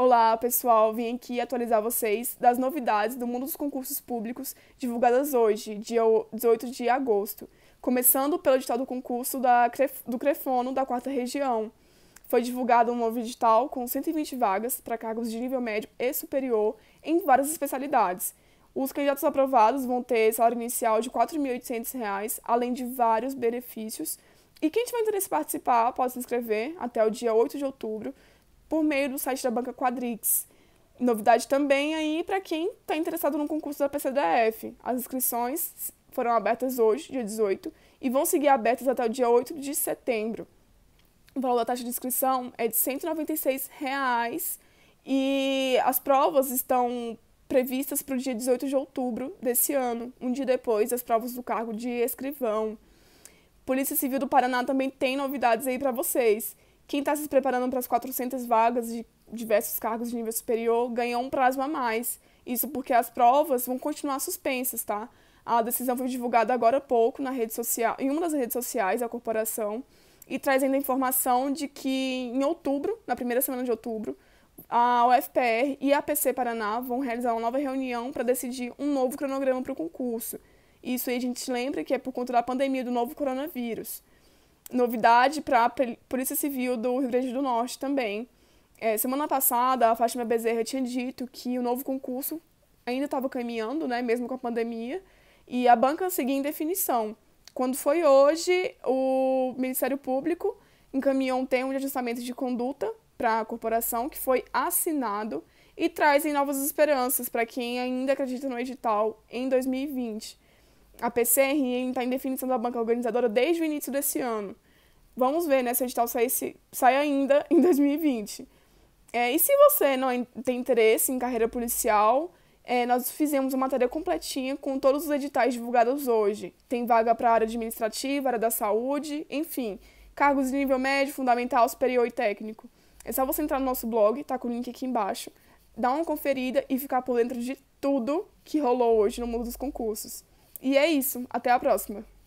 Olá, pessoal, vim aqui atualizar vocês das novidades do mundo dos concursos públicos divulgadas hoje, dia 18 de agosto, começando pelo edital do concurso da, do Crefono da Quarta Região. Foi divulgado um novo edital com 120 vagas para cargos de nível médio e superior em várias especialidades. Os candidatos aprovados vão ter salário inicial de R$ 4.800, além de vários benefícios. E quem tiver interesse em participar pode se inscrever até o dia 8 de outubro por meio do site da banca Quadrix. Novidade também aí para quem está interessado no concurso da PCDF. As inscrições foram abertas hoje, dia 18, e vão seguir abertas até o dia 8 de setembro. O valor da taxa de inscrição é de R$ 196 reais, e as provas estão previstas para o dia 18 de outubro desse ano, um dia depois das provas do cargo de escrivão. Polícia Civil do Paraná também tem novidades aí para vocês. Quem está se preparando para as 400 vagas de diversos cargos de nível superior ganha um prazo a mais. Isso porque as provas vão continuar suspensas, tá? A decisão foi divulgada agora há pouco na rede social, em uma das redes sociais da corporação e trazendo a informação de que em outubro, na primeira semana de outubro, a UFPR e a PC Paraná vão realizar uma nova reunião para decidir um novo cronograma para o concurso. Isso aí a gente lembra que é por conta da pandemia do novo coronavírus novidade para a Polícia Civil do Rio Grande do Norte também. É, semana passada, a Fátima Bezerra tinha dito que o novo concurso ainda estava caminhando, né, mesmo com a pandemia, e a banca seguia em definição. Quando foi hoje, o Ministério Público encaminhou um termo de ajustamento de conduta para a corporação, que foi assinado, e trazem novas esperanças para quem ainda acredita no edital em 2020. A PCR está em definição da banca organizadora desde o início desse ano. Vamos ver né, se o edital sai, se, sai ainda em 2020. É, e se você não tem interesse em carreira policial, é, nós fizemos uma matéria completinha com todos os editais divulgados hoje. Tem vaga para a área administrativa, área da saúde, enfim, cargos de nível médio, fundamental, superior e técnico. É só você entrar no nosso blog, tá com o link aqui embaixo, dar uma conferida e ficar por dentro de tudo que rolou hoje no mundo dos concursos. E é isso. Até a próxima.